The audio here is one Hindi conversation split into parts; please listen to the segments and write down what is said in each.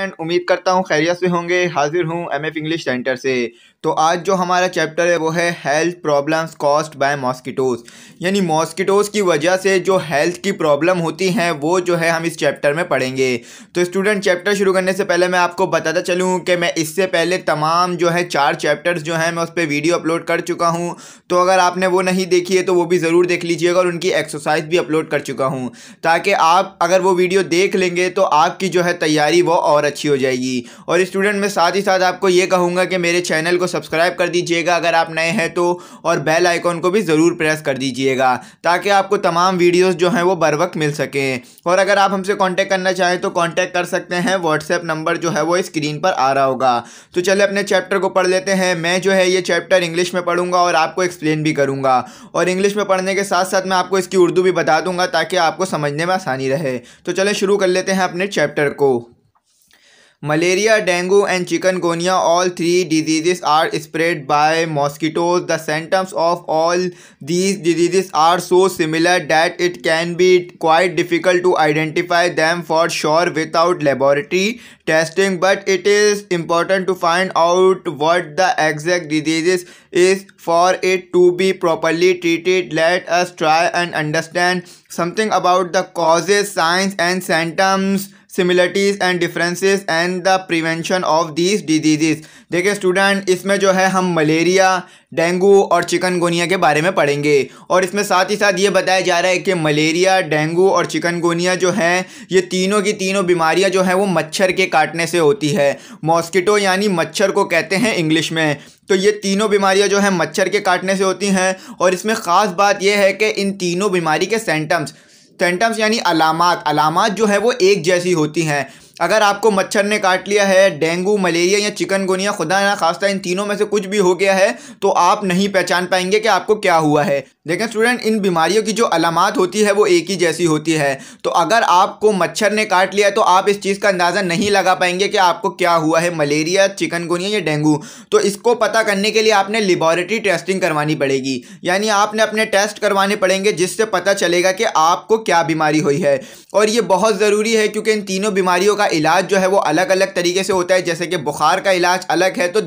एंड उम्मीद करता हूँ खैरियत से होंगे हाजिर हूँ एम एफ इंग्लिश सेंटर से तो आज जो हमारा चैप्टर है वो है health problems caused by mosquitoes यानी मॉस्किटोज की वजह से जो हेल्थ की प्रॉब्लम होती हैं वो जो है हम इस चैप्टर में पढ़ेंगे तो स्टूडेंट चैप्टर शुरू करने से पहले मैं आपको बताता चलूँ कि मैं इससे पहले तमाम जो है चार चैप्टर्स जो हैं मैं उस पर वीडियो अपलोड कर चुका हूँ तो अगर आपने वो नहीं देखी है तो वो भी ज़रूर देख लीजिएगा और उनकी एक्सरसाइज भी अपलोड कर चुका हूँ ताकि आप अगर वो वीडियो देख लेंगे तो आपकी जो है तैयारी वो और अच्छी हो जाएगी और स्टूडेंट मैं साथ ही साथ आपको ये कहूँगा कि मेरे चैनल को सब्सक्राइब कर दीजिएगा अगर आप नए हैं तो और बेल आइकॉन को भी ज़रूर प्रेस कर दीजिएगा ताकि आपको तमाम वीडियोज़ जो हैं वो बर वक्त मिल सकें और अगर आप हमसे कॉन्टैक्ट करना चाहें तो कॉन्टैक्ट कर सकते हैं व्हाट्सएप नंबर जो है वो स्क्रीन पर आ रहा होगा तो चले अपने चैप्टर को पढ़ लेते हैं मैं जो है ये चैप्टर इंग्लिश में पढ़ूंगा और आपको एक्सप्लेन भी करूँगा और इंग्लिश में पढ़ने के साथ साथ मैं आपको इसकी उर्दू भी बता दूंगा ताकि आपको समझने में आसानी रहे तो चले शुरू कर लेते हैं अपने चैप्टर को Malaria, dengue and chikungunya, all three diseases are spread by mosquitoes. The symptoms of all these diseases are so similar that it can be quite difficult to identify them for sure without laboratory testing but it is important to find out what the exact diseases is for it to be properly treated. Let us try and understand something about the causes, signs and symptoms similarities and differences and the prevention of these disease देखिए स्टूडेंट इसमें जो है हम मलेरिया डेंगू और चिकनगोनिया के बारे में पढ़ेंगे और इसमें साथ ही साथ ये बताया जा रहा है कि मलेरिया डेंगू और चिकनगोनिया जो है ये तीनों की तीनों बीमारियां जो हैं वो मच्छर के काटने से होती है मॉस्किटो यानी मच्छर को कहते हैं इंग्लिश में तो ये तीनों बीमारियां जो है मच्छर के काटने से होती हैं और इसमें ख़ास बात यह है कि इन तीनों बीमारी के सेंटम्स सेंटम्स यानी अलामत अलामत जो है वो एक जैसी होती हैं अगर आपको मच्छर ने काट लिया है डेंगू मलेरिया या चिकनगुनिया खुदा ना खास्ता इन तीनों में से कुछ भी हो गया है तो आप नहीं पहचान पाएंगे कि आपको क्या हुआ है देखें स्टूडेंट इन बीमारियों की जो अलामत होती है वो एक ही जैसी होती है तो अगर आपको मच्छर ने काट लिया तो आप इस चीज़ का अंदाज़ा नहीं लगा पाएंगे कि आपको क्या हुआ है मलेरिया चिकनगुनिया या डेंगू तो इसको पता करने के लिए आपने लेबॉरेटरी टेस्टिंग करवानी पड़ेगी यानी आपने अपने टेस्ट करवाने पड़ेंगे जिससे पता चलेगा कि आपको क्या बीमारी हुई है और ये बहुत ज़रूरी है क्योंकि इन तीनों बीमारियों का का इलाज जो है वो अलग अलग तरीके से होता है जैसे कि बुखार का इलाज अलग है तो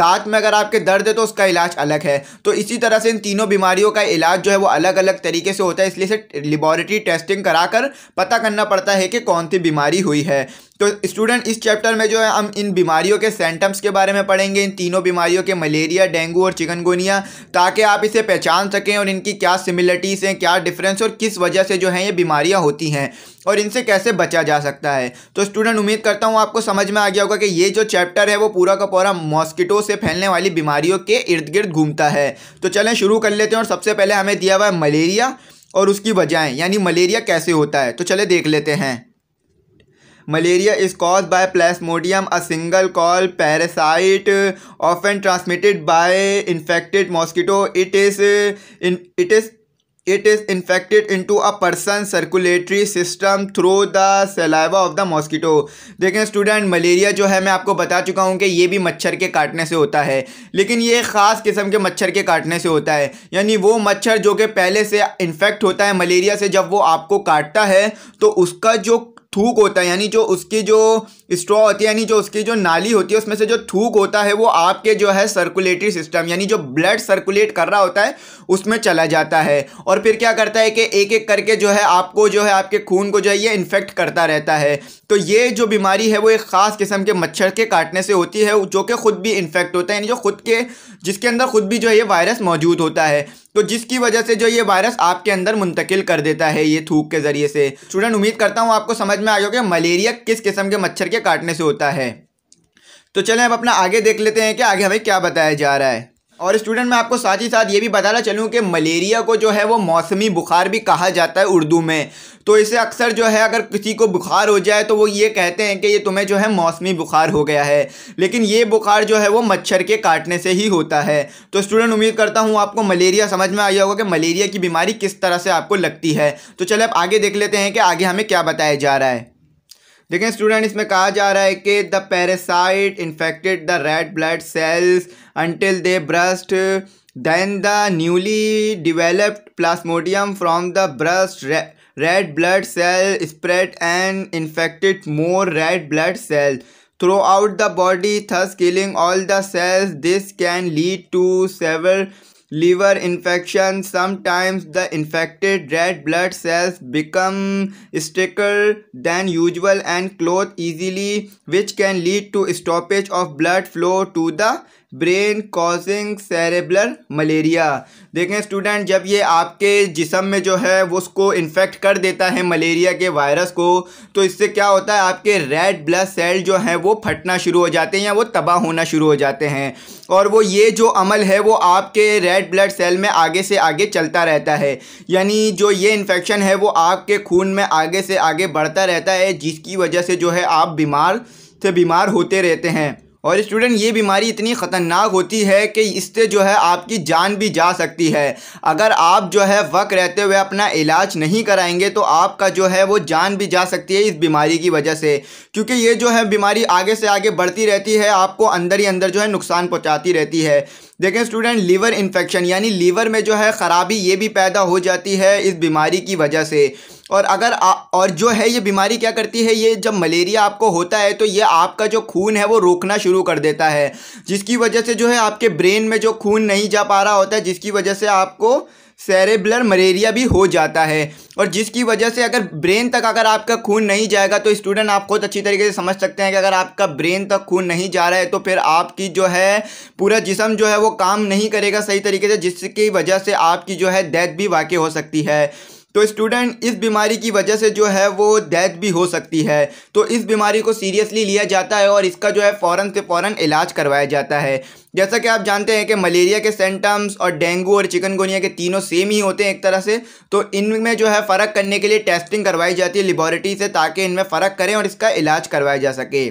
दांत में अगर आपके दर्द है तो उसका इलाज अलग है तो इसी तरह से इन तीनों बीमारियों का इलाज जो है वो अलग अलग तरीके से होता है इसलिए से लेबॉरेटरी टेस्टिंग कराकर पता करना पड़ता है कि कौन सी बीमारी हुई है तो स्टूडेंट इस चैप्टर में जो है हम इन बीमारियों के सेंटम्स के बारे में पढ़ेंगे इन तीनों बीमारियों के मलेरिया डेंगू और चिकनगुनिया ताकि आप इसे पहचान सकें और इनकी क्या सिमिलरिटीज़ हैं क्या डिफरेंस और किस वजह से जो है ये बीमारियाँ होती हैं और इनसे कैसे बचा जा सकता है तो स्टूडेंट उम्मीद करता हूँ आपको समझ में आ गया होगा कि ये जो चैप्टर है वो पूरा का पूरा मॉस्किटो से फैलने वाली बीमारियों के इर्द गिर्द घूमता है तो चलें शुरू कर लेते हैं और सबसे पहले हमें दिया हुआ है मलेरिया और उसकी वजहें यानी मलेरिया कैसे होता है तो चले देख लेते हैं malaria is cause by plasmodium a single cell parasite often transmitted by infected mosquito it is in it is it is infected into a person circulatory system through the saliva of the mosquito देखें स्टूडेंट मलेरिया जो है मैं आपको बता चुका हूँ कि ये भी मच्छर के काटने से होता है लेकिन ये ख़ास किस्म के मच्छर के काटने से होता है यानी वो मच्छर जो कि पहले से इन्फेक्ट होता है मलेरिया से जब वो आपको काटता है तो उसका जो थूक होता है यानी जो उसकी जो स्ट्रॉ होती है यानी जो उसकी जो नाली होती है उसमें से जो थूक होता है वो आपके जो है सर्कुलेटरी सिस्टम यानी जो ब्लड सर्कुलेट कर रहा होता है उसमें चला जाता है और फिर क्या करता है कि एक एक करके जो है आपको जो है आपके खून को जो है ये इन्फेक्ट करता रहता है तो ये जो बीमारी है वो एक ख़ास किस्म के मच्छर के काटने से होती है जो कि खुद भी इन्फेक्ट होता है यानी जो खुद के जिसके अंदर खुद भी जो है ये वायरस मौजूद होता है तो जिसकी वजह से जो ये वायरस आपके अंदर मुंतकिल कर देता है ये थूक के ज़रिए से स्टूडेंट उम्मीद करता हूँ आपको समझ में आ गया कि मलेरिया किस किस्म के मच्छर के काटने से होता है तो चलें अब अपना आगे देख लेते हैं कि आगे हमें क्या बताया जा रहा है और स्टूडेंट मैं आपको साथ ही साथ ये भी बताना चलूँ कि मलेरिया को जो है वो मौसमी बुखार भी कहा जाता है उर्दू में तो इसे अक्सर जो है अगर किसी को बुखार हो जाए तो वो ये कहते हैं कि ये तुम्हें जो है मौसमी बुखार हो गया है लेकिन ये बुखार जो है वो मच्छर के काटने से ही होता है तो स्टूडेंट उम्मीद करता हूँ आपको मलेरिया समझ में आया होगा कि मलेरिया की बीमारी किस तरह से आपको लगती है तो चले आप आगे देख लेते हैं कि आगे हमें क्या बताया जा रहा है देखें स्टूडेंट इसमें कहा जा रहा है कि the parasite infected the red blood cells until they burst then the newly developed plasmodium from the burst red blood cell spread and infected more red blood cell out the body thus killing all the cells this can lead to severe liver infection sometimes the infected red blood cells become thicker than usual and clot easily which can lead to stoppage of blood flow to the brain causing cerebral malaria देखें स्टूडेंट जब ये आपके जिसम में जो है वो उसको इन्फेक्ट कर देता है मलेरिया के वायरस को तो इससे क्या होता है आपके रेड ब्लड सेल जो हैं वो फटना शुरू हो जाते हैं या वो तबाह होना शुरू हो जाते हैं और वो ये जो अमल है वो आपके रेड ब्लड सेल में आगे से आगे चलता रहता है यानी जो ये इन्फेक्शन है वो आपके खून में आगे से आगे बढ़ता रहता है जिसकी वजह से जो है आप बीमार से बीमार होते रहते हैं और स्टूडेंट ये बीमारी इतनी ख़तरनाक होती है कि इससे जो है आपकी जान भी जा सकती है अगर आप जो है वक्त रहते हुए अपना इलाज नहीं कराएंगे तो आपका जो है वो जान भी जा सकती है इस बीमारी की वजह से क्योंकि ये जो है बीमारी आगे से आगे बढ़ती रहती है आपको अंदर ही अंदर जो है नुकसान पहुँचाती रहती है देखें स्टूडेंट लीवर इन्फेक्शन यानी लीवर में जो है ख़राबी ये भी पैदा हो जाती है इस बीमारी की वजह से और अगर आ, और जो है ये बीमारी क्या करती है ये जब मलेरिया आपको होता है तो ये आपका जो खून है वो रोकना शुरू कर देता है जिसकी वजह से जो है आपके ब्रेन में जो खून नहीं जा पा रहा होता है जिसकी वजह से आपको सेरेब्लर मलेरिया भी हो जाता है और जिसकी वजह से अगर ब्रेन तक अगर आपका खून नहीं जाएगा तो स्टूडेंट आप खुद अच्छी तरीके से समझ सकते हैं कि अगर आपका ब्रेन तक खून नहीं जा रहा है तो फिर आपकी जो है पूरा जिसम जो है वो काम नहीं करेगा सही तरीके से जिसकी वजह से आपकी जो है डेथ भी वाकई हो सकती है तो स्टूडेंट इस बीमारी की वजह से जो है वो डेथ भी हो सकती है तो इस बीमारी को सीरियसली लिया जाता है और इसका जो है फ़ौरन से फ़ौरन इलाज करवाया जाता है जैसा कि आप जानते हैं कि मलेरिया के सेंटम्स और डेंगू और चिकनगुनिया के तीनों सेम ही होते हैं एक तरह से तो इनमें जो है फ़र्क करने के लिए टेस्टिंग करवाई जाती है लेबॉरिटी से ताकि इनमें फ़र्क करें और इसका इलाज करवाया जा सके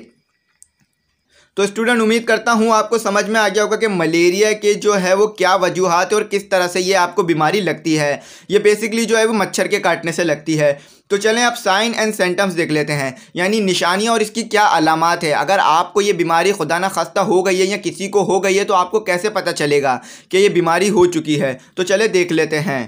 तो स्टूडेंट उम्मीद करता हूँ आपको समझ में आ गया होगा कि मलेरिया के जो है वो क्या वजूहत है और किस तरह से ये आपको बीमारी लगती है ये बेसिकली जो है वो मच्छर के काटने से लगती है तो चलें आप साइन एंड सेंटम्स देख लेते हैं यानी निशानियाँ और इसकी क्या अलामत है अगर आपको ये बीमारी खुदा ना खस्ता हो गई है या किसी को हो गई है तो आपको कैसे पता चलेगा कि ये बीमारी हो चुकी है तो चले देख लेते हैं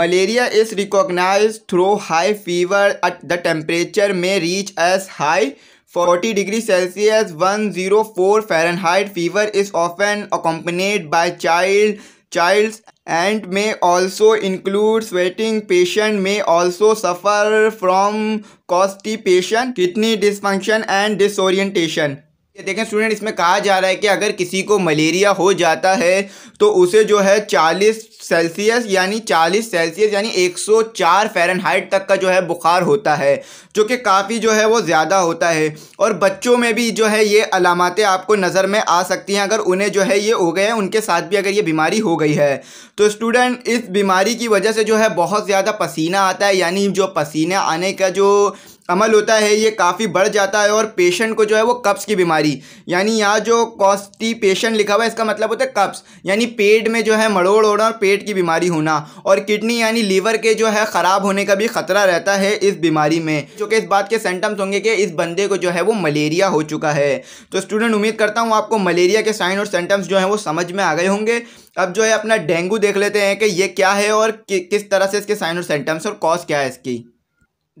malaria is recognise through high fever at the temperature may reach as high 40 degrees Celsius 104 Fahrenheit fever is often accompanied by child childs and may also include sweating patient may also suffer from constipation kidney dysfunction and disorientation ये देखें स्टूडेंट इसमें कहा जा रहा है कि अगर किसी को मलेरिया हो जाता है तो उसे जो है 40 सेल्सियस यानी 40 सेल्सियस यानी 104 फ़ारेनहाइट तक का जो है बुखार होता है जो कि काफ़ी जो है वो ज़्यादा होता है और बच्चों में भी जो है ये अलामतें आपको नज़र में आ सकती हैं अगर उन्हें जो है ये हो गए हैं उनके साथ भी अगर ये बीमारी हो गई है तो स्टूडेंट इस बीमारी की वजह से जो है बहुत ज़्यादा पसीना आता है यानी जो पसीना आने का जो अमल होता है ये काफ़ी बढ़ जाता है और पेशेंट को जो है वो कप्स की बीमारी यानी यहाँ जो पेशेंट लिखा हुआ है इसका मतलब होता है कप्स यानी पेट में जो है मड़ोड़ होना और पेट की बीमारी होना और किडनी यानी लीवर के जो है ख़राब होने का भी ख़तरा रहता है इस बीमारी में जो कि इस बात के सेंटम्स होंगे कि इस बंदे को जो है वो मलेरिया हो चुका है तो स्टूडेंट उम्मीद करता हूँ आपको मलेरिया के साइन और सेंटम्स जो हैं वो समझ में आ गए होंगे अब जो है अपना डेंगू देख लेते हैं कि ये क्या है और कि, किस तरह से इसके साइन और सेंटम्स और कॉज क्या है इसकी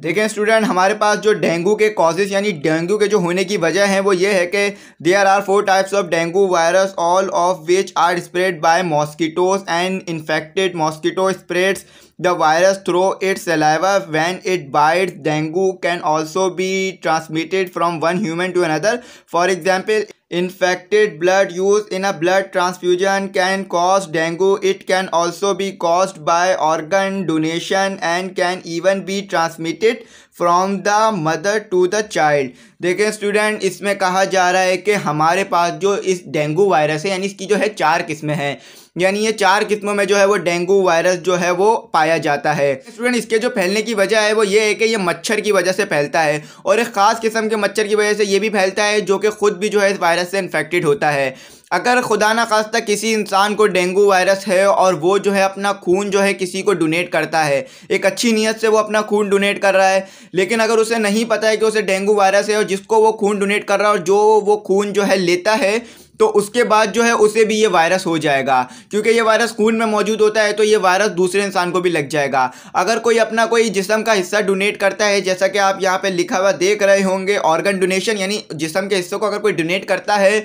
देखें स्टूडेंट हमारे पास जो डेंगू के कॉजेज यानी डेंगू के जो होने की वजह है वो ये है कि there are four types of dengue virus all of which are spread by mosquitoes and infected mosquito spreads the virus through its saliva when it bite dengue can also be transmitted from one human to another for example infected blood use in a blood transfusion can cause dengue it can also be cause by organ donation and can even be transmitted from the mother to the child देखें स्टूडेंट इसमें कहा जा रहा है कि हमारे पास जो इस डेंगू वायरस है यानी इसकी जो है चार किस्में हैं यानी ये चार किस्मों में जो है वो डेंगू वायरस जो है वो पाया जाता है स्टूडेंट इसके जो फैलने की वजह है वो ये है कि ये मच्छर की वजह से फैलता है और एक ख़ास किस्म के मच्छर की वजह से ये भी फैलता है जो कि खुद भी जो है इस वायरस से इन्फेक्टेड होता है अगर खुदा न खास्ता किसी इंसान को डेंगू वायरस है और वो जो है अपना खून जो है किसी को डोनेट करता है एक अच्छी नीयत से वो अपना खून डोनेट कर रहा है लेकिन अगर उसे नहीं पता है कि उसे डेंगू वायरस है और जिसको वो खून डोनेट कर रहा है और जो वो खून जो है लेता है तो उसके बाद जो है उसे भी ये वायरस हो जाएगा क्योंकि ये वायरस खून में मौजूद होता है तो ये वायरस दूसरे इंसान को भी लग जाएगा अगर कोई अपना कोई जिसम का हिस्सा डोनेट करता है जैसा कि आप यहाँ पे लिखा हुआ देख रहे होंगे ऑर्गन डोनेशन यानी जिसम के हिस्से को अगर कोई डोनेट करता है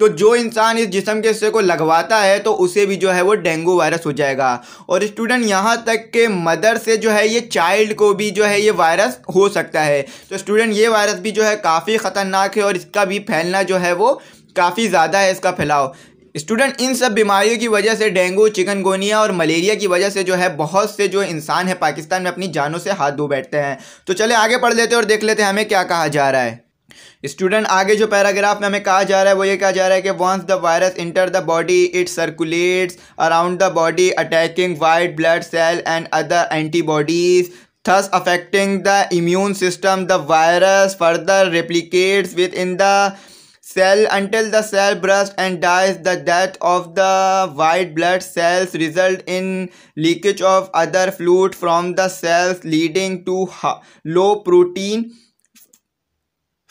तो जो इंसान इस जिसम के हिस्से को लगवाता है तो उसे भी जो है वो डेंगू वायरस हो जाएगा और स्टूडेंट यहाँ तक के मदर से जो है ये चाइल्ड को भी जो है ये वायरस हो सकता है तो स्टूडेंट ये वायरस भी जो है काफ़ी ख़तरनाक है और इसका भी फैलना जो है वो काफ़ी ज़्यादा है इसका फैलाव स्टूडेंट इन सब बीमारियों की वजह से डेंगू चिकनगोनिया और मलेरिया की वजह से जो है बहुत से जो इंसान है पाकिस्तान में अपनी जानों से हाथ धो बैठते हैं तो चले आगे पढ़ लेते हैं और देख लेते हैं हमें क्या कहा जा रहा है स्टूडेंट आगे जो पैराग्राफ में हमें कहा जा रहा है वो ये कहा जा रहा है कि once the virus enter the body it circulates around the body attacking white blood cell and other antibodies affecting the immune system the virus further replicates within the cell until the cell bursts and dies. The death of the white blood cells result in leakage of other fluid from the cells leading to low protein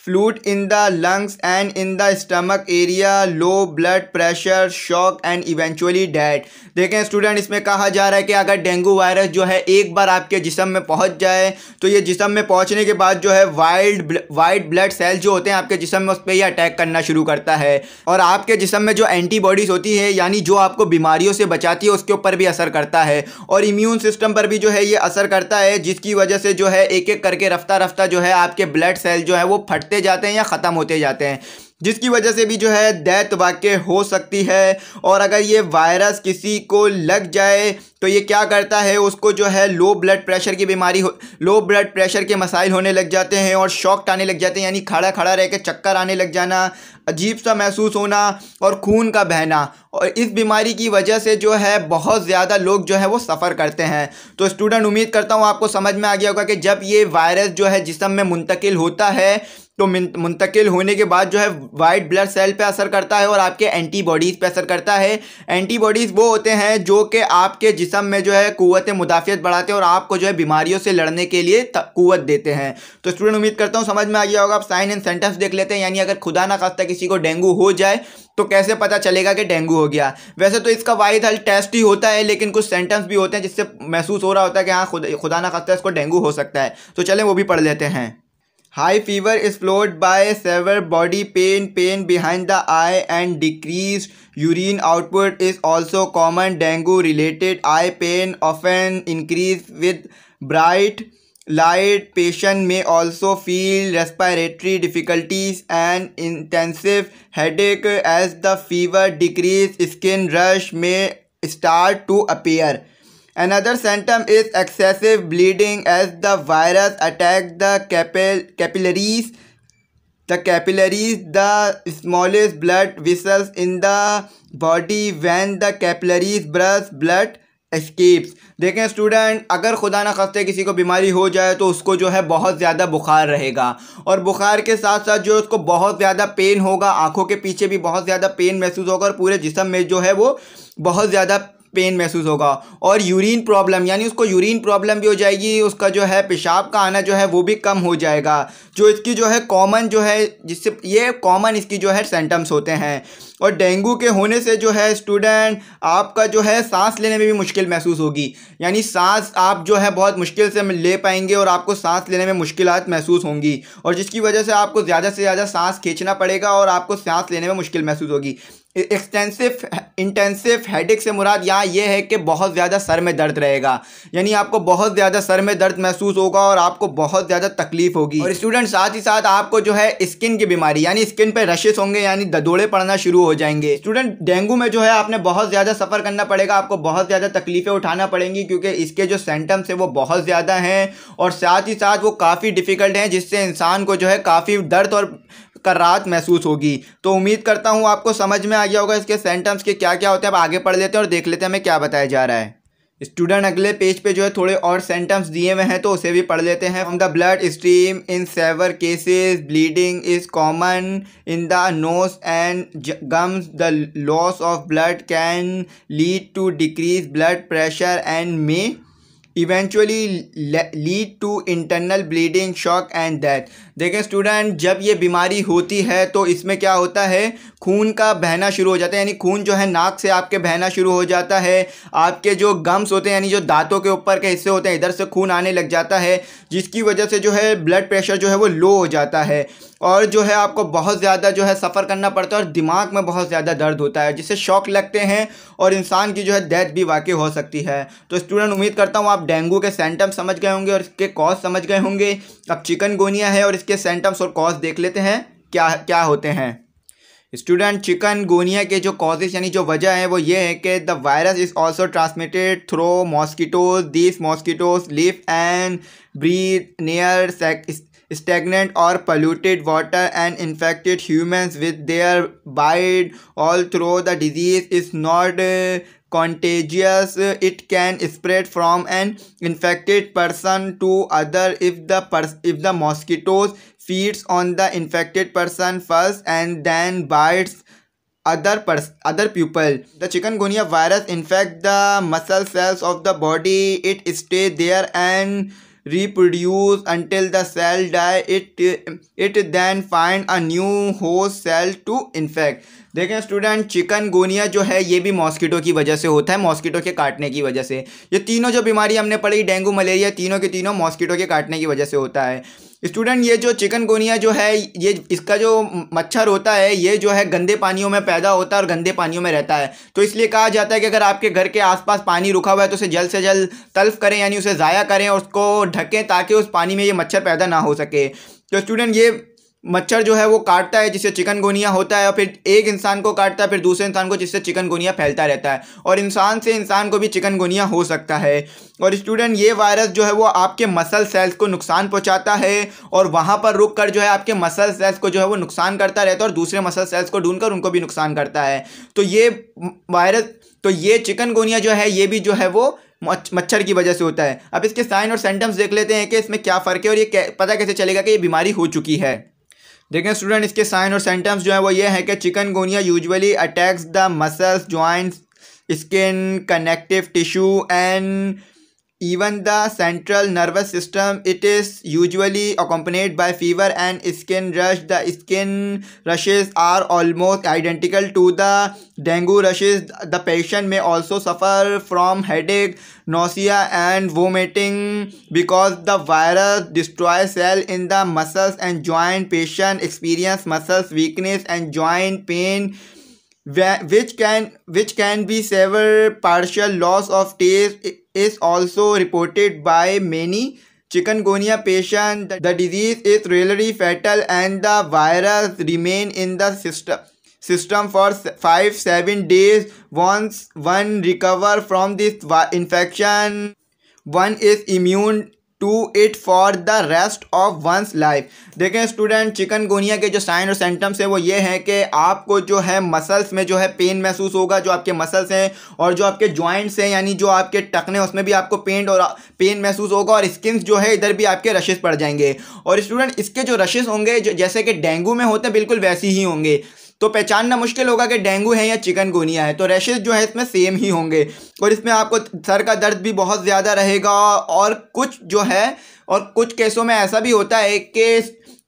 fluid in the lungs and in the stomach area low blood pressure shock and eventually dead देखें स्टूडेंट इसमें कहा जा रहा है कि अगर डेंगू वायरस जो है एक बार आपके जिसम में पहुंच जाए तो ये जिसम में पहुंचने के बाद जो है वाइल्ड वाइट ब्लड सेल जो होते हैं आपके जिसम में उस पर ही अटैक करना शुरू करता है और आपके जिसम में जो एंटीबॉडीज़ होती है यानी जो आपको बीमारियों से बचाती है उसके ऊपर भी असर करता है और इम्यून सिस्टम पर भी जो है ये असर करता है जिसकी वजह से जो है एक एक करके रफ्ता रफ्ता जो है आपके ब्लड सेल जो है वो फटते घटते जाते हैं या ख़त्म होते जाते हैं जिसकी वजह से भी जो है डेथ वाक्य हो सकती है और अगर ये वायरस किसी को लग जाए तो ये क्या करता है उसको जो है लो ब्लड प्रेशर की बीमारी लो ब्लड प्रेशर के मसाइल होने लग जाते हैं और शॉक आने लग जाते हैं यानी खड़ा खड़ा रह के चक्कर आने लग जाना अजीब सा महसूस होना और खून का बहना और इस बीमारी की वजह से जो है बहुत ज़्यादा लोग जो है वो सफ़र करते हैं तो स्टूडेंट उम्मीद करता हूँ आपको समझ में आ गया होगा कि जब ये वायरस जो है जिसम में मुंतकिल होता है तो मुंतकिल होने के बाद जो है वाइट ब्लड सेल पे असर करता है और आपके एंटीबॉडीज़ पे असर करता है एंटीबॉडीज़ वो होते हैं जो कि आपके जिसम में जो है कुत मुदाफ़त बढ़ाते हैं और आपको जो है बीमारियों से लड़ने के लिए कुत देते हैं तो स्टूडेंट उम्मीद करता हूँ समझ में आ गया होगा आप साइन एंड सेंटेंस देख लेते हैं यानी अगर खुदा ना खास्ता किसी को डेंगू हो जाए तो कैसे पता चलेगा कि डेंगू हो गया वैसे तो इसका वाइद हल टेस्ट ही होता है लेकिन कुछ सेंटेंस भी होते हैं जिससे महसूस हो रहा होता है कि हाँ खुदा ना खास्ता इसको डेंगू हो सकता है तो चलें वो भी पढ़ लेते हैं High fever is followed by severe body pain, pain behind the eye and decreased urine output is also common. Dengue related eye pain often increase with bright light. Patient may also feel respiratory difficulties and intensive headache as the fever decrease. Skin rash may start to appear. Another symptom is excessive bleeding as the virus attack the capil capillaries. The capillaries, the smallest blood vessels in the body when the capillaries burst blood escapes देखें स्टूडेंट अगर खुदा ना खस्ते किसी को बीमारी हो जाए तो उसको जो है बहुत ज़्यादा बुखार रहेगा और बुखार के साथ साथ जो उसको बहुत ज़्यादा पेन होगा आँखों के पीछे भी बहुत ज़्यादा पेन महसूस होगा और पूरे जिसम में जो है वो बहुत ज़्यादा पेन महसूस होगा और यूरिन प्रॉब्लम यानी उसको यूरिन प्रॉब्लम भी हो जाएगी उसका जो है पेशाब का आना जो है वो भी कम हो जाएगा जो इसकी जो है कॉमन जो है जिससे ये कॉमन इसकी जो है सेंटम्स होते हैं और डेंगू के होने से जो है स्टूडेंट आपका जो है सांस लेने में भी मुश्किल महसूस होगी यानी सांस आप जो है बहुत मुश्किल से ले पाएंगे और आपको सांस लेने में मुश्किल महसूस होंगी और जिसकी वजह से आपको ज़्यादा से ज़्यादा सांस खींचना पड़ेगा और आपको सांस लेने में मुश्किल महसूस होगी एक्सटेंसिव इंटेंसिव हेडेक से मुराद यहाँ ये है कि बहुत ज़्यादा सर में दर्द रहेगा यानी आपको बहुत ज़्यादा सर में दर्द महसूस होगा और आपको बहुत ज़्यादा तकलीफ होगी और स्टूडेंट साथ ही साथ आपको जो है स्किन की बीमारी यानी स्किन पे रशेस होंगे यानी ददोड़े पड़ना शुरू हो जाएंगे स्टूडेंट डेंगू में जो है आपने बहुत ज़्यादा सफ़र करना पड़ेगा आपको बहुत ज़्यादा तकलीफ़ें उठाना पड़ेंगी क्योंकि इसके जो सेंटम्स हैं वो बहुत ज़्यादा हैं और साथ ही साथ वो काफ़ी डिफ़िकल्ट हैं जिससे इंसान को जो है काफ़ी दर्द और राहत महसूस होगी तो उम्मीद करता हूँ आपको समझ में आ गया होगा इसके सेंटेंस के क्या क्या होते हैं अब आगे पढ़ लेते हैं और देख लेते हैं हमें क्या बताया जा रहा है स्टूडेंट अगले पेज पे जो है थोड़े और सेंटेंस दिए हुए हैं तो उसे भी पढ़ लेते हैं from the blood stream in severe cases bleeding is common in the nose and gums the loss of blood can lead to decrease blood pressure and may eventually lead to internal bleeding shock and death देखें स्टूडेंट जब ये बीमारी होती है तो इसमें क्या होता है खून का बहना शुरू हो जाता है यानी खून जो है नाक से आपके बहना शुरू हो जाता है आपके जो गम्स होते हैं यानी जो दांतों के ऊपर के हिस्से होते हैं इधर से खून आने लग जाता है जिसकी वजह से जो है ब्लड प्रेशर जो है वो लो हो जाता है और जो है आपको बहुत ज़्यादा जो है सफ़र करना पड़ता है और दिमाग में बहुत ज़्यादा दर्द होता है जिससे शौक लगते हैं और इंसान की जो है डेथ भी वाकई हो सकती है तो स्टूडेंट उम्मीद करता हूँ आप डेंगू के सेंटम समझ गए होंगे और इसके कॉज समझ गए होंगे अब चिकनगोनिया है और इसके सेंटम्स और कॉज देख लेते हैं क्या क्या होते हैं स्टूडेंट चिकन गोनिया के जो कॉजेज यानी जो वजह है वो ये है कि the virus is also transmitted through mosquitoes this mosquitoes live and breathe near stagnant और polluted water and infected humans with their bite all through the disease is not contagious uh, it can spread from an infected person to other if the pers if the mosquitoes feeds on the infected person first and then bites other pers- other people the chikungunya virus infect the muscle cells of the body it stay there and reproduce until the cell die it it then find a new हो सेल टू इन्फेक्ट देखें स्टूडेंट चिकन गोनिया जो है ये भी मॉस्किटो की वजह से होता है मॉस्किटो के काटने की वजह से ये तीनों जो बीमारी हमने पढ़ी डेंगू मलेरिया तीनों के तीनों मॉस्किटो के काटने की वजह से होता है स्टूडेंट ये जो चिकनगुनिया जो है ये इसका जो मच्छर होता है ये जो है गंदे पानियों में पैदा होता है और गंदे पानियों में रहता है तो इसलिए कहा जाता है कि अगर आपके घर के आसपास पानी रुका हुआ है तो उसे जल्द से जल्द तल्फ करें यानी उसे ज़ाया करें और उसको ढकें ताकि उस पानी में ये मच्छर पैदा ना हो सके तो स्टूडेंट ये मच्छर जो है वो काटता है जिससे चिकन गोनिया होता है और फिर एक इंसान को काटता है फिर दूसरे इंसान को जिससे चिकन गोनिया फैलता रहता है और इंसान से इंसान को भी चिकन गोनिया हो सकता है और स्टूडेंट ये वायरस जो है वो आपके मसल सेल्स को नुकसान पहुंचाता है और वहाँ पर रुक कर जो है आपके मसल सेल्स को जो है वो नुकसान करता रहता है और दूसरे मसल सेल्स को ढूंढ कर उनको भी नुकसान करता है तो ये वायरस तो ये चिकन गोनिया जो है ये भी जो है वो मच्छर की वजह से होता है अब इसके साइन और सेंटम्स देख लेते हैं कि इसमें क्या फ़र्क है और ये पता कैसे चलेगा कि ये बीमारी हो चुकी है देखें स्टूडेंट इसके साइन और सेंटेंस जो है वो ये है कि chikungunya usually attacks the muscles joint skin connective tissue and Even the central nervous system, it is usually accompanied by fever and skin rash. The skin rashes are almost identical to the dengue rashes. The patient may also suffer from headache, nausea and vomiting because the virus destroys cell in the muscles and joint. Patient experience muscles weakness and joint pain which can which can be severe partial loss of taste is also reported by many chikungunya patients. The disease is rarely fatal and the virus remain in the system system for 5-7 days. Once one recover from this infection, one is immune to it for the rest of one's life देखें स्टूडेंट गोनिया के जो साइन और सेंटम्स हैं वो ये हैं कि आपको जो है मसल्स में जो है पेन महसूस होगा जो आपके मसल्स हैं और जो आपके जॉइंट्स हैं यानी जो आपके टकने उसमें भी आपको पेन और पेन महसूस होगा और स्किन जो है इधर भी आपके रशेस पड़ जाएंगे और स्टूडेंट इसके जो रशेस होंगे जैसे कि डेंगू में होते हैं बिल्कुल वैसे ही होंगे तो पहचानना मुश्किल होगा कि डेंगू है या चिकनगुनिया है तो रैशेज जो है इसमें सेम ही होंगे और इसमें आपको सर का दर्द भी बहुत ज़्यादा रहेगा और कुछ जो है और कुछ केसों में ऐसा भी होता है कि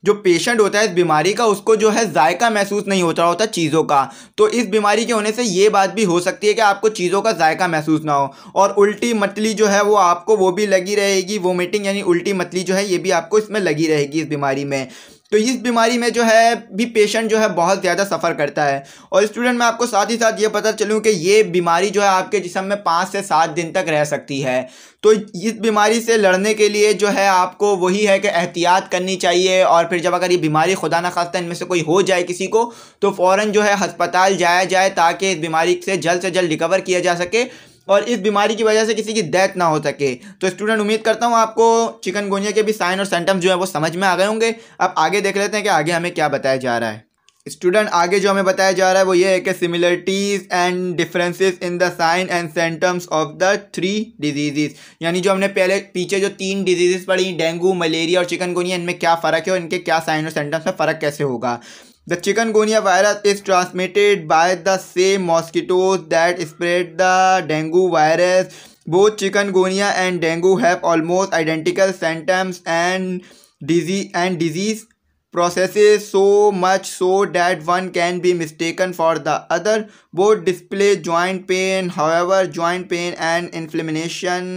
जो पेशेंट होता है इस बीमारी का उसको जो है जायका महसूस नहीं होता होता चीज़ों का तो इस बीमारी के होने से ये बात भी हो सकती है कि आपको चीज़ों का जायका महसूस ना हो और उल्टी मतली जो है वो आपको वो भी लगी रहेगी वोमिटिंग यानी उल्टी मतली जो है ये भी आपको इसमें लगी रहेगी इस बीमारी में तो इस बीमारी में जो है भी पेशेंट जो है बहुत ज़्यादा सफ़र करता है और स्टूडेंट मैं आपको साथ ही साथ ये पता चलूँ कि ये बीमारी जो है आपके जिसम में पाँच से सात दिन तक रह सकती है तो इस बीमारी से लड़ने के लिए जो है आपको वही है कि एहतियात करनी चाहिए और फिर जब अगर ये बीमारी खुदा न खास्ता इनमें से कोई हो जाए किसी को तो फ़ौर जो है हस्पताल जाया जाए ताकि इस बीमारी से जल्द से जल्द रिकवर किया जा सके और इस बीमारी की वजह से किसी की डेथ ना हो सके तो स्टूडेंट उम्मीद करता हूँ आपको चिकनगुनिया के भी साइन और सेंटम्स जो है वो समझ में आ गए होंगे अब आगे देख लेते हैं कि आगे हमें क्या बताया जा रहा है स्टूडेंट आगे जो हमें बताया जा रहा है वो ये है कि similarities and differences in the sign and symptoms of the three disease यानी जो हमने पहले पीछे जो तीन डिजीजेस पढ़ी डेंगू मलेरिया और चिकनगुनिया इनमें क्या फ़र्क है और इनके क्या साइन और सेंटम्स में फ़र्क कैसे होगा The chikungunya virus is transmitted by the same mosquitoes that spread the dengue virus. Both chikungunya and dengue have almost identical symptoms and disease and disease processes so much so that one can be mistaken for the other. Both display joint pain, however, joint pain and inflammation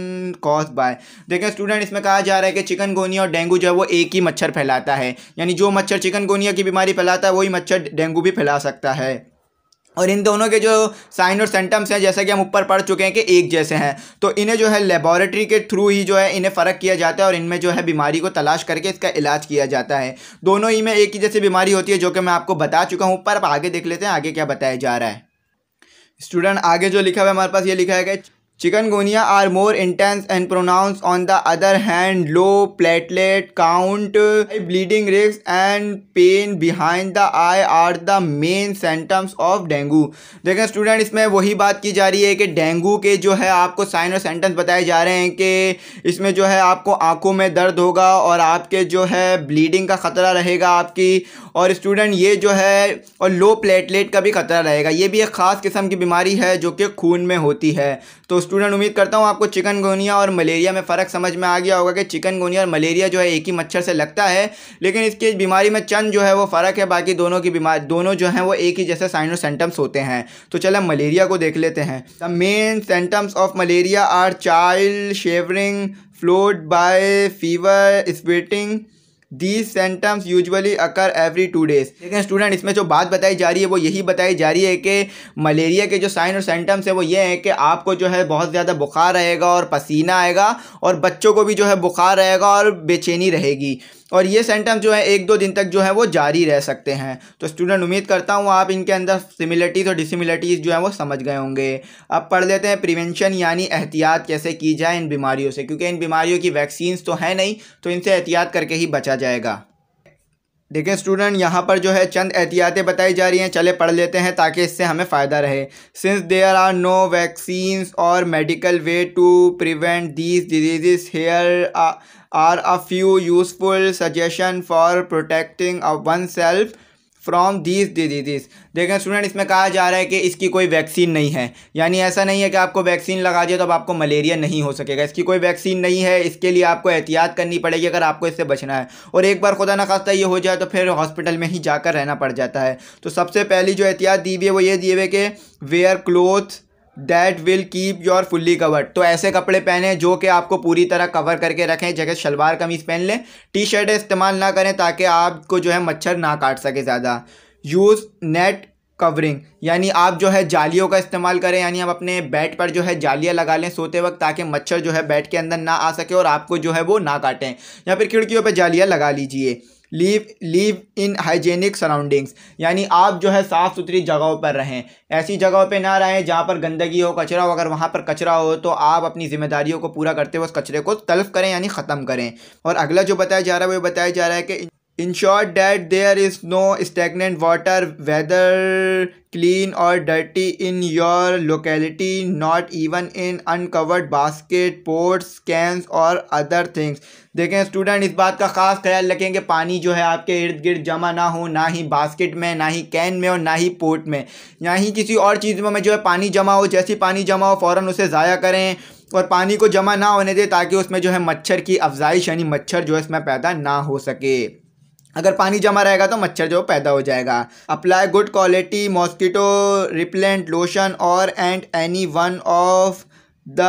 caused by. देखें स्टूडेंट इसमें कहा जा रहा है कि चिकन गोनिया और डेंगू जो है वो एक ही मच्छर फैलाता है यानी जो मच्छर चिकन गोनिया की बीमारी फैलाता है वही मच्छर डेंगू भी फैला सकता है और इन दोनों के जो साइन और सेंटम्स हैं जैसा कि हम ऊपर पढ़ चुके हैं कि एक जैसे हैं तो इन्हें जो है लेबॉरेटरी के थ्रू ही जो है इन्हें फ़र्क किया जाता है और इनमें जो है बीमारी को तलाश करके इसका इलाज किया जाता है दोनों ही में एक ही जैसी बीमारी होती है जो कि मैं आपको बता चुका हूँ ऊपर आप आगे देख लेते हैं आगे क्या बताया जा रहा है स्टूडेंट आगे जो लिखा हुआ है हमारे पास ये लिखा है कि Chikungunya are more intense and pronounce on the other hand low platelet count bleeding risk and pain behind the eye are the main symptoms of dengue देखें स्टूडेंट इसमें वही बात की जा रही है कि डेंगू के जो है आपको साइन और सेंटेंस बताए जा रहे हैं कि इसमें जो है आपको आंखों में दर्द होगा और आपके जो है ब्लीडिंग का ख़तरा रहेगा आपकी और स्टूडेंट ये जो है और लो प्लेटलेट का भी खतरा रहेगा ये भी एक ख़ास किस्म की बीमारी है जो कि खून में होती है तो स्टूडेंट उम्मीद करता हूँ आपको चिकनगोनिया और मलेरिया में फ़र्क समझ में आ गया होगा कि चिकनगोनिया और मलेरिया जो है एक ही मच्छर से लगता है लेकिन इसकी बीमारी में चंद जो है वो फ़र्क है बाकी दोनों की बीमारी दोनों जो हैं वो एक ही जैसे साइनो सेंटम्स होते हैं तो चलो मलेरिया को देख लेते हैं the main symptoms of malaria are chill shivering followed by fever sweating these symptoms usually occur every two days लेकिन स्टूडेंट इसमें जो बात बताई जा रही है वो यही बताई जा रही है कि मलेरिया के जो साइन और सेंटम्स हैं वो ये हैं कि आपको जो है बहुत ज़्यादा बुखार आएगा और पसीना आएगा और बच्चों को भी जो है बुखार रहेगा और बेचैनी रहेगी और ये सेंटेंस जो है एक दो दिन तक जो है वो जारी रह सकते हैं तो स्टूडेंट उम्मीद करता हूँ आप इनके अंदर सिमिलरिटीज़ और डिसिमिलरिटीज़ जो है वो समझ गए होंगे अब पढ़ लेते हैं प्रिवेंशन यानी एहतियात कैसे की जाए इन बीमारियों से क्योंकि इन बीमारियों की वैक्सीन्स तो है नहीं तो इनसे एहतियात करके ही बचा जाएगा देखिए स्टूडेंट यहाँ पर जो है चंद एहतियातें बताई जा रही हैं चले पढ़ लेते हैं ताकि इससे हमें फ़ायदा रहे since there are no vaccines और medical way to prevent these disease here are a few useful suggestion for protecting oneself from these disease देखें स्टूडेंट इसमें कहा जा रहा है कि इसकी कोई वैक्सीन नहीं है यानी ऐसा नहीं है कि आपको वैक्सीन लगा दिया तो अब आपको मलेरिया नहीं हो सकेगा इसकी कोई वैक्सीन नहीं है इसके लिए आपको एहतियात करनी पड़ेगी अगर आपको इससे बचना है और एक बार खुदा ना खास्ता ये हो जाए तो फिर हॉस्पिटल में ही जाकर रहना पड़ जाता है तो सबसे पहली जो एहतियात दी हुई है वो ये दिए हुए कि wear cloth that will keep your fully covered तो ऐसे कपड़े पहने जो कि आपको पूरी तरह कवर करके रखें जगह शलवार कमीज़ पहन लें टी शर्ट इस्तेमाल ना करें ताकि आपको जो है मच्छर ना काट सके ज़्यादा यूज़ नेट कवरिंग यानी आप जो है जालियों का इस्तेमाल करें यानी आप अपने बेड पर जो है जालियाँ लगा लें सोते वक्त ताकि मच्छर जो है बेड के अंदर ना आ सके और आपको जो है वो ना काटें या फिर खिड़कियों पर जालियाँ लगा लीजिए live live in hygienic surroundings यानी आप जो है साफ़ सुथरी जगहों पर रहें ऐसी जगहों पे ना रहें जहाँ पर गंदगी हो कचरा हो अगर वहाँ पर कचरा हो तो आप अपनी जिम्मेदारियों को पूरा करते हुए उस कचरे को तलफ करें यानी ख़त्म करें और अगला जो बताया जा रहा है वो बताया जा रहा है कि in short that there is no stagnant water whether clean और dirty in your locality not even in uncovered basket pots cans और अदर थिंग्स देखें स्टूडेंट इस बात का ख़ास ख्याल रखें कि पानी जो है आपके इर्द गिर्द जमा ना हो ना ही बास्केट में ना ही कैन में और ना ही पोर्ट में ना ही किसी और चीज़ में जो है पानी जमा हो जैसी पानी जमा हो फ़ौर उसे ज़ाया करें और पानी को जमा ना होने दें ताकि उसमें जो है मच्छर की अफजाइश यानी मच्छर जो है इसमें पैदा ना हो सके अगर पानी जमा रहेगा तो मच्छर जो पैदा हो जाएगा apply good quality mosquito repellent lotion और and any one of the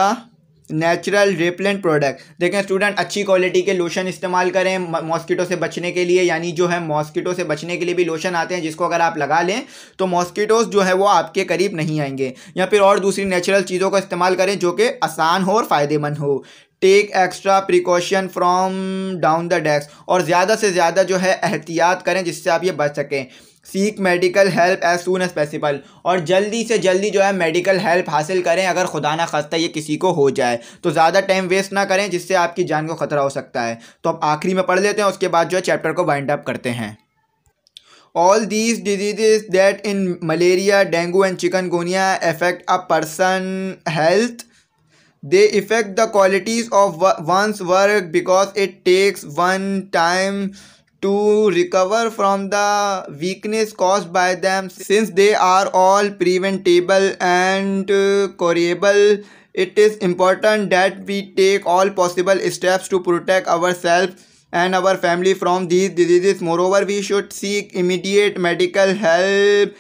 natural repellent product देखें स्टूडेंट अच्छी क्वालिटी के लोशन इस्तेमाल करें मॉस्किटो से बचने के लिए यानी जो है मॉस्किटो से बचने के लिए भी लोशन आते हैं जिसको अगर आप लगा लें तो मॉस्किटोज जो है वो आपके करीब नहीं आएंगे या फिर और दूसरी नेचुरल चीज़ों का इस्तेमाल करें जो कि आसान हो और फ़ायदेमंद हो take extra precaution from down the desk और ज़्यादा से ज़्यादा जो है एहतियात करें जिससे आप ये बच सकें सीख medical help as soon as possible और जल्दी से जल्दी जो है मेडिकल हेल्प हासिल करें अगर खुदा ना खास्ता ये किसी को हो जाए तो ज़्यादा टाइम वेस्ट ना करें जिससे आपकी जान को ख़तरा हो सकता है तो आप आखिरी में पढ़ लेते हैं उसके बाद जो है चैप्टर को वाइंड अप करते हैं all these diseases that in malaria dengue and chikungunya affect a person health They affect the qualities of one's work because it takes one time to recover from the weakness caused by them since they are all preventable and uh, curable, it is important that we take all possible steps to protect ourselves and our family from these diseases moreover we should seek immediate medical help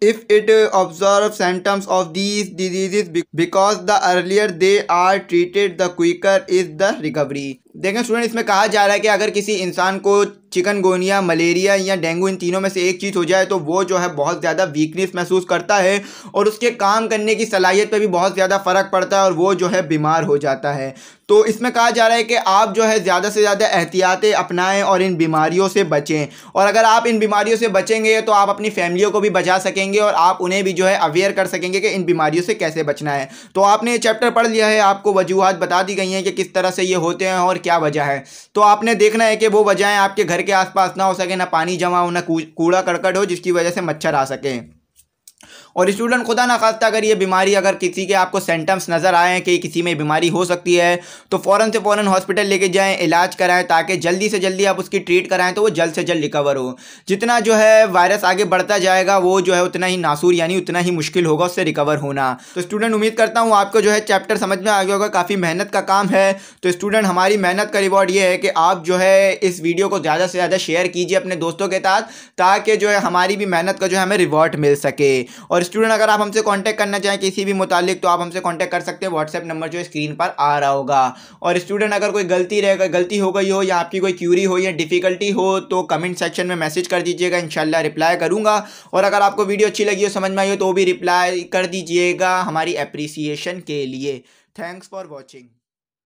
if it observes uh, symptoms of these diseases because the earlier they are treated the quicker is the recovery देखें स्टूडेंट इसमें कहा जा रहा है कि अगर किसी इंसान को चिकनगोनिया मलेरिया या डेंगू इन तीनों में से एक चीज़ हो जाए तो वो जो है बहुत ज़्यादा वीकनेस महसूस करता है और उसके काम करने की सलाहियत पे भी बहुत ज़्यादा फ़र्क पड़ता है और वो जो है बीमार हो जाता है तो इसमें कहा जा रहा है कि आप जो है ज़्यादा से ज़्यादा एहतियातें अपनाएं और इन बीमारियों से बचें और अगर आप इन बीमारियों से बचेंगे तो आप अपनी फैमिलियों को भी बचा सकेंगे और आप उन्हें भी जो है अवेयर कर सकेंगे कि इन बीमारियों से कैसे बचना है तो आपने ये चैप्टर पढ़ लिया है आपको वजूहत बता दी गई हैं कि किस तरह से ये होते हैं और क्या वजह है तो आपने देखना है कि वो वजहें आपके घर के आसपास ना हो सके ना पानी जमा हो ना कूड़ा करकट हो जिसकी वजह से मच्छर आ सके और स्टूडेंट खुदा ना खास्ता अगर ये बीमारी अगर किसी के आपको सेंटम्स नज़र आए हैं कि किसी में बीमारी हो सकती है तो फ़ौरन से फ़ौरन हॉस्पिटल लेके जाएँ इलाज कराएँ ताकि जल्दी से जल्दी आप उसकी ट्रीट कराएँ तो वो जल्द से जल्द रिकवर हो जितना जो है वायरस आगे बढ़ता जाएगा वो जो है उतना ही नासूर यानी उतना ही मुश्किल होगा उससे रिकवर होना तो स्टूडेंट उम्मीद करता हूँ आपको जो है चैप्टर समझ में आ गया होगा काफ़ी मेहनत का काम है तो स्टूडेंट हमारी मेहनत का रिवॉर्ड ये है कि आप जो है इस वीडियो को ज़्यादा से ज़्यादा शेयर कीजिए अपने दोस्तों के साथ ताकि जो है हमारी भी मेहनत का जो है हमें रिवॉर्ड मिल सके और स्टूडेंट अगर आप हमसे कांटेक्ट करना चाहें किसी भी मुतालिक तो आप हमसे कांटेक्ट कर सकते हैं व्हाट्सएप नंबर जो स्क्रीन पर आ रहा होगा और स्टूडेंट अगर कोई गलती रह गलती हो गई हो या आपकी कोई क्यूरी हो या डिफ़िकल्टी हो तो कमेंट सेक्शन में मैसेज कर दीजिएगा शाला रिप्लाई करूँगा और अगर आपको वीडियो अच्छी लगी हो समझ में आई हो तो भी रिप्लाई कर दीजिएगा हमारी अप्रिसिएशन के लिए थैंक्स फॉर वॉचिंग